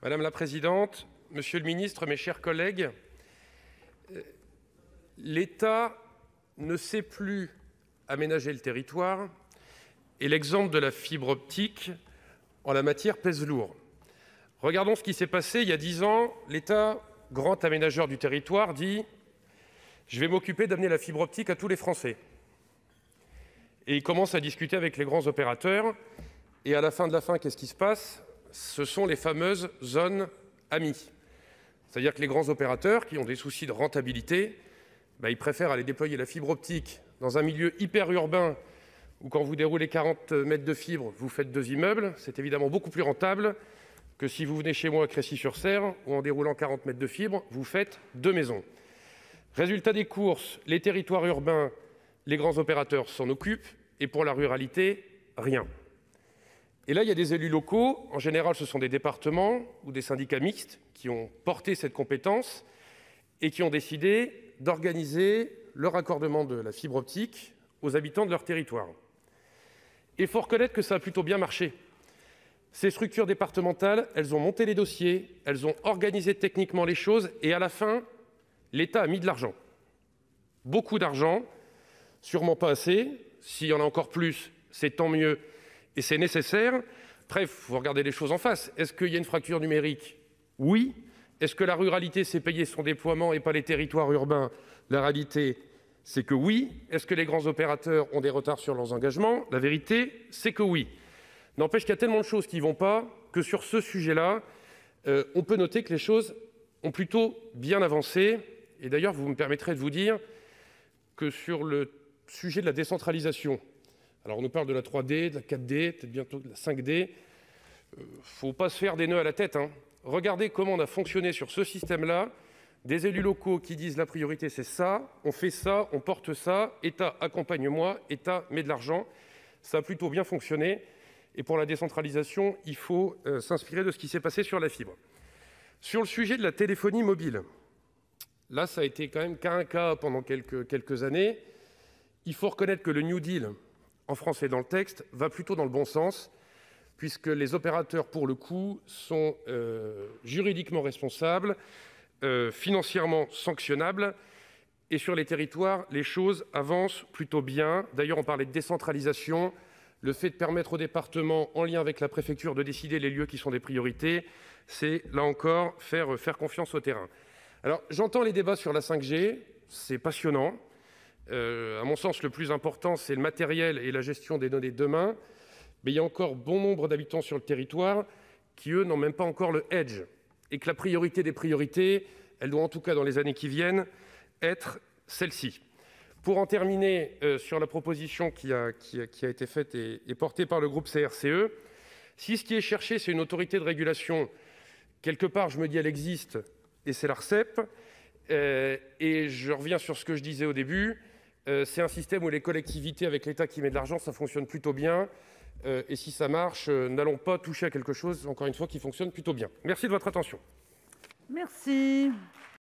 Madame la présidente, monsieur le ministre, mes chers collègues, euh, l'État ne sait plus aménager le territoire et l'exemple de la fibre optique en la matière pèse lourd. Regardons ce qui s'est passé il y a dix ans. L'État, grand aménageur du territoire, dit « je vais m'occuper d'amener la fibre optique à tous les Français ». Et il commence à discuter avec les grands opérateurs. Et à la fin de la fin, qu'est-ce qui se passe ce sont les fameuses zones amies. C'est-à-dire que les grands opérateurs qui ont des soucis de rentabilité, bah, ils préfèrent aller déployer la fibre optique dans un milieu hyper urbain où quand vous déroulez 40 mètres de fibre, vous faites deux immeubles. C'est évidemment beaucoup plus rentable que si vous venez chez moi à Crécy-sur-Serre, où en déroulant 40 mètres de fibre, vous faites deux maisons. Résultat des courses, les territoires urbains, les grands opérateurs s'en occupent, et pour la ruralité, rien. Et là, il y a des élus locaux, en général ce sont des départements ou des syndicats mixtes qui ont porté cette compétence et qui ont décidé d'organiser le raccordement de la fibre optique aux habitants de leur territoire. Et il faut reconnaître que ça a plutôt bien marché. Ces structures départementales, elles ont monté les dossiers, elles ont organisé techniquement les choses et à la fin, l'État a mis de l'argent. Beaucoup d'argent, sûrement pas assez. S'il y en a encore plus, c'est tant mieux et c'est nécessaire. Bref, vous regardez les choses en face. Est-ce qu'il y a une fracture numérique Oui. Est-ce que la ruralité s'est payée son déploiement et pas les territoires urbains La réalité, c'est que oui. Est-ce que les grands opérateurs ont des retards sur leurs engagements La vérité, c'est que oui. N'empêche qu'il y a tellement de choses qui ne vont pas que sur ce sujet-là, euh, on peut noter que les choses ont plutôt bien avancé. Et d'ailleurs, vous me permettrez de vous dire que sur le sujet de la décentralisation, alors on nous parle de la 3D, de la 4D, peut-être bientôt de la 5D. ne euh, faut pas se faire des nœuds à la tête. Hein. Regardez comment on a fonctionné sur ce système-là. Des élus locaux qui disent la priorité c'est ça, on fait ça, on porte ça, État accompagne-moi, État met de l'argent. Ça a plutôt bien fonctionné. Et pour la décentralisation, il faut euh, s'inspirer de ce qui s'est passé sur la fibre. Sur le sujet de la téléphonie mobile, là ça a été quand même qu'un cas pendant quelques années. Il faut reconnaître que le New Deal, en français dans le texte va plutôt dans le bon sens, puisque les opérateurs, pour le coup, sont euh, juridiquement responsables, euh, financièrement sanctionnables, et sur les territoires, les choses avancent plutôt bien. D'ailleurs, on parlait de décentralisation, le fait de permettre au départements en lien avec la préfecture, de décider les lieux qui sont des priorités, c'est là encore faire, faire confiance au terrain. Alors, j'entends les débats sur la 5G, c'est passionnant, euh, à mon sens, le plus important, c'est le matériel et la gestion des données demain. Mais il y a encore bon nombre d'habitants sur le territoire qui, eux, n'ont même pas encore le edge. Et que la priorité des priorités, elle doit en tout cas dans les années qui viennent, être celle-ci. Pour en terminer euh, sur la proposition qui a, été faite et, portée par le groupe CRCE, si ce qui est cherché, c'est une autorité de régulation, quelque part, je me dis, elle existe, et c'est l'ARCEP, RCEP, euh, et je reviens sur ce que je disais au début, euh, c'est un système où les collectivités, avec l'État qui met de l'argent, ça fonctionne plutôt bien. Euh, et si ça marche, euh, n'allons pas toucher à quelque chose, encore une fois, qui fonctionne plutôt bien. Merci de votre attention. Merci.